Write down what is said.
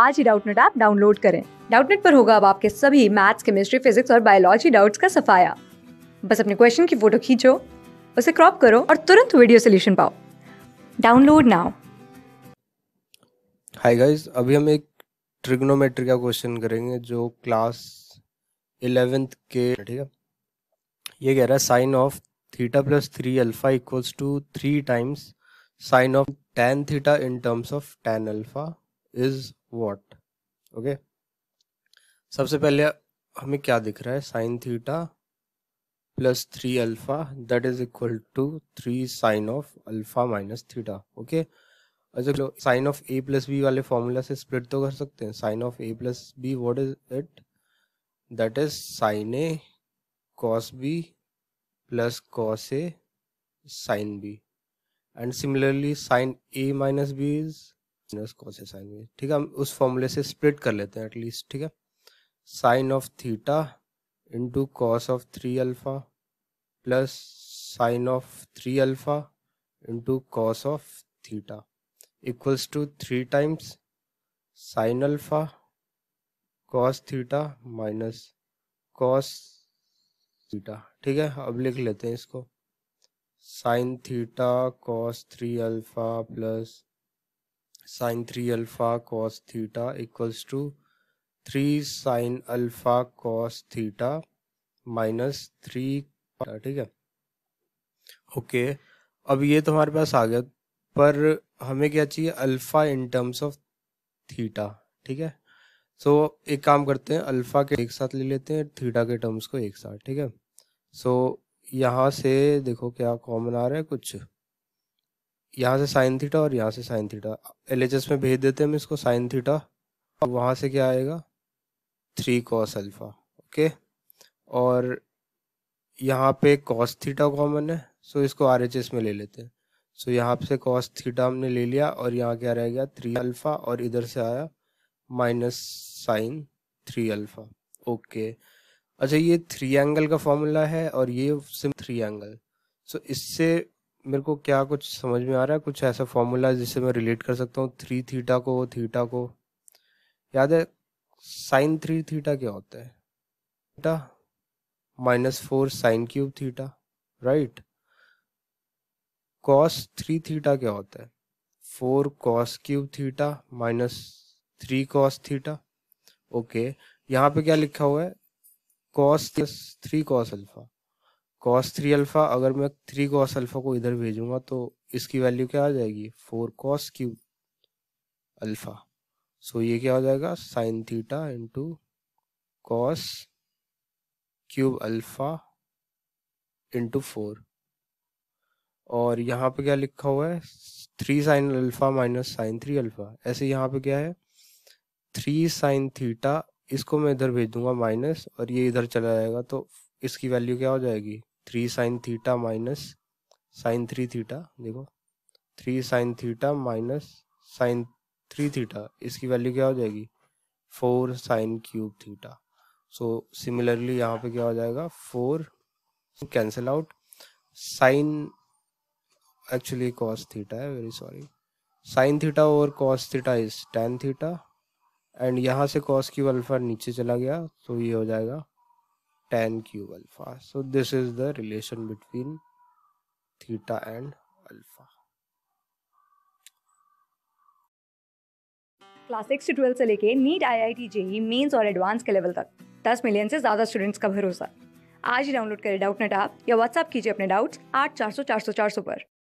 आज ही Doubtnut app download करें डाउटनेट पर होगा अब आपके सभी मैथ्स केमिस्ट्री फिजिक्स और बायोलॉजी डाउट्स का सफाया बस अपने क्वेश्चन की फोटो खींचो उसे क्रॉप करो और तुरंत वीडियो सोल्यूशन पाओ डाउनलोड नाउ हाय गाइस अभी हम एक ट्रिग्नोमेट्री का क्वेश्चन करेंगे जो क्लास इलेवेंथ के ठीक है ये कह रहा है sine of theta plus three alpha equals to three times sine of tan theta in terms of tan alpha is what okay सबसे पहले हमें क्या दिख रहा है sine theta plus three alpha that is equal to three sine of alpha minus theta okay अच्छा चलो sine of A plus B वाले फॉर्मूला से स्प्लिट तो कर सकते हैं sine of A plus B what is it that is sine A cos B plus cos A sine B and similarly sine A minus B is minus cos sine में ठीक है हम उस फॉर्मूले से स्प्लिट कर लेते हैं एटलीस्ट ठीक है sine of theta into cos of three alpha plus sine of three alpha into cos of theta equals to three times sine alpha cos theta minus cos theta ठीक है अब लिख लेते हैं इसको sine theta cos three alpha plus sine three alpha cos theta equals to three sine alpha cos theta minus three ठीक है okay अब ये तो हमारे पास आ गया पर हमें क्या चाहिए alpha in terms of theta ठीक है सो so, एक काम करते हैं अल्फा के एक साथ ले लेते हैं थीटा के टर्म्स को एक साथ ठीक है सो so, यहाँ से देखो क्या कॉमन आ रहा है कुछ यहाँ से साइन थीटा और यहाँ से साइन थीटा एल में भेज देते हैं हम इसको साइन थीटा और वहाँ से क्या आएगा थ्री कॉस अल्फ़ा ओके और यहाँ पे कॉस थीटा कॉमन है सो इसको आर एच एस में ले लेते हैं सो यहाँ से कॉस थीटा हमने ले लिया और यहाँ क्या रह गया थ्री अल्फ़ा और इधर से आया minus sine three alpha okay अच्छा ये थ्री एंगल का फॉर्मूला है और ये सिम थ्री एंगल सो इससे मेरे को क्या कुछ समझ में आ रहा है कुछ ऐसा फॉर्मूला जिससे मैं रिलेट कर सकता हूँ थ्री थीटा को थीटा को याद है साइन थ्री थीटा क्या होता है theta minus four sine cube theta right cos three theta क्या होता है four cos cube theta minus three cos theta okay यहाँ पे क्या लिखा हुआ है cos three cos alpha cos three alpha अगर मैं थ्री कॉस अल्फा को इधर भेजूंगा तो इसकी वैल्यू क्या आ जाएगी four cos cube alpha so ये क्या हो जाएगा sine theta into cos cube alpha into four और यहाँ पे क्या लिखा हुआ है three sine alpha minus sine three alpha ऐसे यहाँ पे क्या है थ्री साइन थीटा इसको मैं इधर भेज दूंगा माइनस और ये इधर चला जाएगा तो इसकी वैल्यू क्या हो जाएगी three sine theta minus sine three theta देखो three sine theta minus sine three theta इसकी वैल्यू क्या हो जाएगी four sine cube theta so similarly यहाँ पे क्या हो जाएगा four cancel out sine actually cos theta है वेरी सॉरी साइन थीटा और cos theta is tan theta and यहाँ से कॉस की अल्फा नीचे चला गया तो ये हो जाएगा tan q alpha. So this is the relation between theta and alpha. Class six से से लेके NEET I I T JEE Mains और एडवांस के लेवल तक दस मिलियन से ज़्यादा स्टूडेंट्स का भरोसा आज ही डाउनलोड करें डाउट नेट आप या व्हाट्सअप कीजिए अपने डाउट्स आठ चार सौ चार सौ चार सौ पर